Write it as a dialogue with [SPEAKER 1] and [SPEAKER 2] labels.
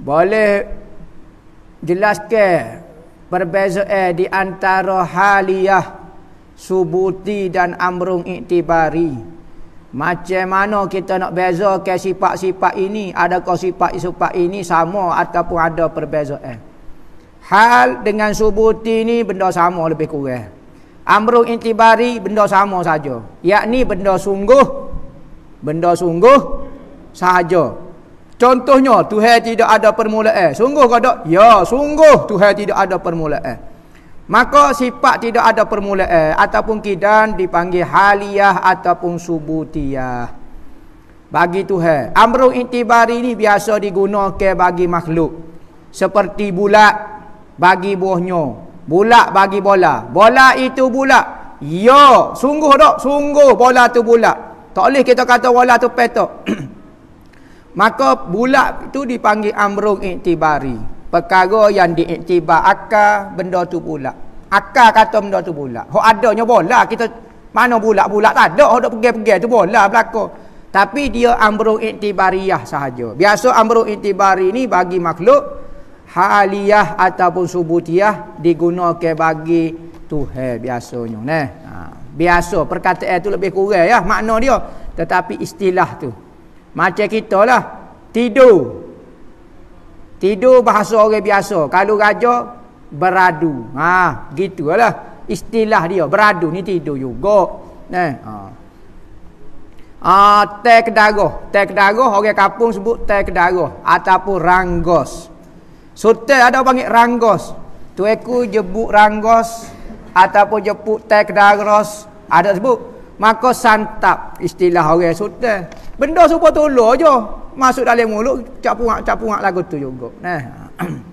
[SPEAKER 1] boleh jelaskan perbezaan di antara haliyah subuti dan amrung iktibari macam mana kita nak bezakan sifat-sifat ini ada adakah sifat-sifat ini sama ataupun ada perbezaan hal dengan subuti ni benda sama lebih kurang amrung iktibari benda sama saja yakni benda sungguh benda sungguh saja Contohnya Tuhan tidak ada permulaan. Eh, sungguh ke tak? Ya, sungguh Tuhan tidak ada permulaan. Eh, maka sifat tidak ada permulaan eh, ataupun kidan dipanggil haliyah ataupun subutiyah. Bagi Tuhan, amru intibari ini biasa digunakan bagi makhluk. Seperti bulat bagi buahnya, bulat bagi bola. Bola itu bulat. Ya, sungguh dok, sungguh bola tu bulat. Tak boleh kita kata bola tu petak. Maka bulat tu dipanggil amrung iktibari. Perkara yang diiktibar akar benda tu bulat. Akar kata benda tu bulat. Hok adanya bola kita mana bulat-bulat tak ada. dok pergi-pergi tu bola belaka. Tapi dia amrung iktibariyah sahaja. Biasa amrung iktibari ni bagi makhluk haliyah ataupun subutiyah digunakan bagi Tuhan biasanya. Nah. Ha, biasa perkataan tu lebih kurang ya makna dia. Tetapi istilah tu macam kita lah. Tidur. Tidur bahasa orang biasa. Kalau raja, beradu. Ha, gitu lah. Istilah dia. Beradu ni tidur juga. Nah, eh, ha. ha, tek darah. Tek darah. Orang kampung sebut tek darah. Ataupun ranggos. Sute ada panggil ranggos. Tu aku jebuk ranggos. Ataupun jebuk tek darah. Ada sebut maka santap istilah orang sultan benda serupa tolong je masuk dalam mulut capungak capungak lagu tu juga nah